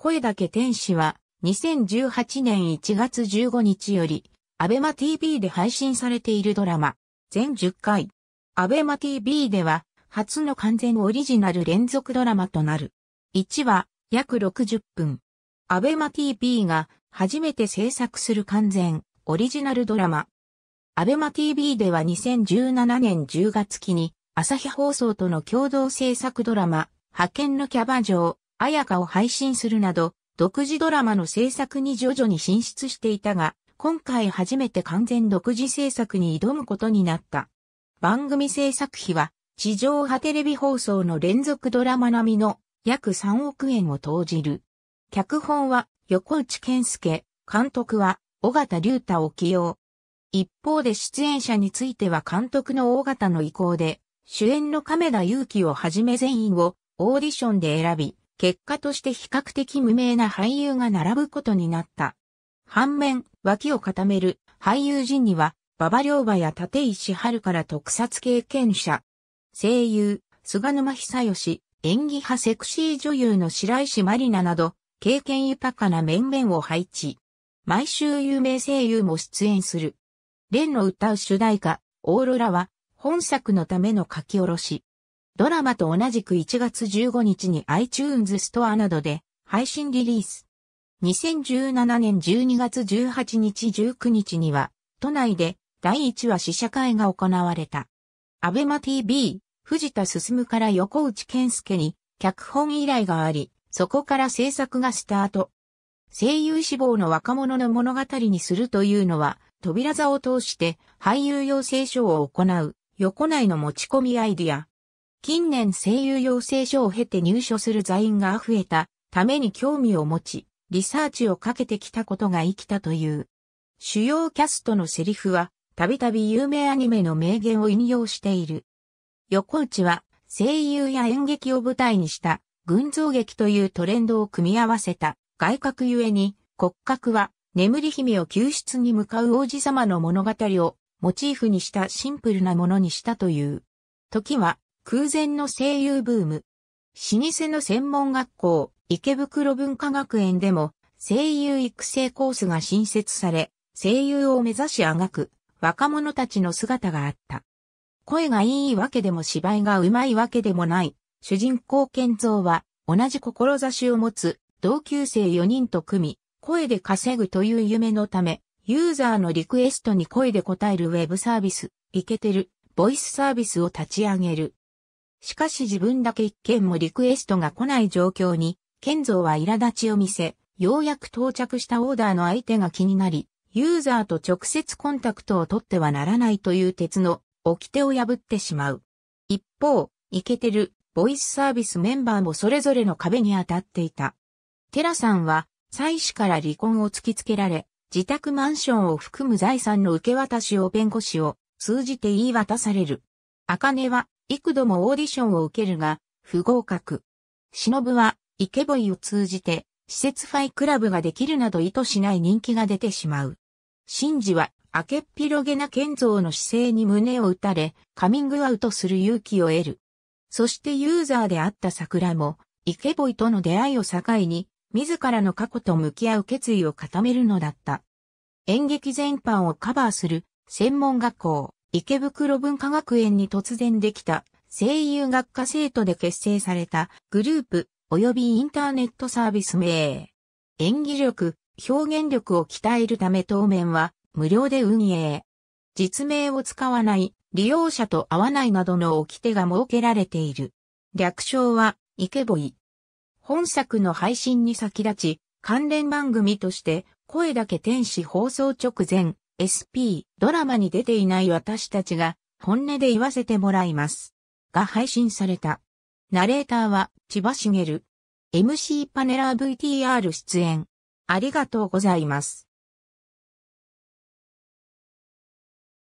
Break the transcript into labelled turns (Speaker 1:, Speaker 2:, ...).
Speaker 1: 声だけ天使は、2018年1月15日より、アベマ TV で配信されているドラマ、全10回。アベマ TV では、初の完全オリジナル連続ドラマとなる。1話、約60分。アベマ TV が、初めて制作する完全、オリジナルドラマ。アベマ TV では2017年10月期に、朝日放送との共同制作ドラマ、派遣のキャバ嬢、綾香を配信するなど、独自ドラマの制作に徐々に進出していたが、今回初めて完全独自制作に挑むことになった。番組制作費は、地上波テレビ放送の連続ドラマ並みの約3億円を投じる。脚本は横内健介、監督は尾形龍太を起用。一方で出演者については監督の尾形の意向で、主演の亀田裕樹をはじめ全員をオーディションで選び、結果として比較的無名な俳優が並ぶことになった。反面、脇を固める俳優陣には、馬場良馬や立石春から特撮経験者、声優、菅沼久義、演技派セクシー女優の白石マリナなど、経験豊かな面々を配置。毎週有名声優も出演する。蓮の歌う主題歌、オーロラは、本作のための書き下ろし。ドラマと同じく1月15日に iTunes ストアなどで配信リリース。2017年12月18日19日には、都内で第1話試写会が行われた。アベマ TV、藤田進から横内健介に脚本依頼があり、そこから制作がスタート。声優志望の若者の物語にするというのは、扉座を通して俳優養成所を行う、横内の持ち込みアイディア。近年声優養成所を経て入所する座員が増えたために興味を持ち、リサーチをかけてきたことが生きたという。主要キャストのセリフは、たびたび有名アニメの名言を引用している。横内は、声優や演劇を舞台にした、群像劇というトレンドを組み合わせた、外角ゆえに、骨格は、眠り姫を救出に向かう王子様の物語を、モチーフにしたシンプルなものにしたという。時は、空前の声優ブーム。老舗の専門学校、池袋文化学園でも、声優育成コースが新設され、声優を目指しあがく、若者たちの姿があった。声がいいわけでも芝居がうまいわけでもない、主人公健造は、同じ志を持つ、同級生4人と組み、声で稼ぐという夢のため、ユーザーのリクエストに声で答えるウェブサービス、イケてるボイスサービスを立ち上げる。しかし自分だけ一件もリクエストが来ない状況に、健三は苛立ちを見せ、ようやく到着したオーダーの相手が気になり、ユーザーと直接コンタクトを取ってはならないという鉄の掟を破ってしまう。一方、イケてるボイスサービスメンバーもそれぞれの壁に当たっていた。テラさんは、妻子から離婚を突きつけられ、自宅マンションを含む財産の受け渡しを弁護士を通じて言い渡される。アカネは幾度もオーディションを受けるが、不合格。忍は、イケボイを通じて、施設ファイクラブができるなど意図しない人気が出てしまう。シンジは、明けっ広げな建造の姿勢に胸を打たれ、カミングアウトする勇気を得る。そしてユーザーであった桜も、イケボイとの出会いを境に、自らの過去と向き合う決意を固めるのだった。演劇全般をカバーする専門学校。池袋文化学園に突然できた声優学科生徒で結成されたグループ及びインターネットサービス名。演技力、表現力を鍛えるため当面は無料で運営。実名を使わない、利用者と合わないなどの掟が設けられている。略称は、イケボイ。本作の配信に先立ち、関連番組として、声だけ天使放送直前、SP ドラマに出ていない私たちが本音で言わせてもらいます。が配信された。ナレーターは千葉茂。MC パネラー VTR 出演。ありがとうございます。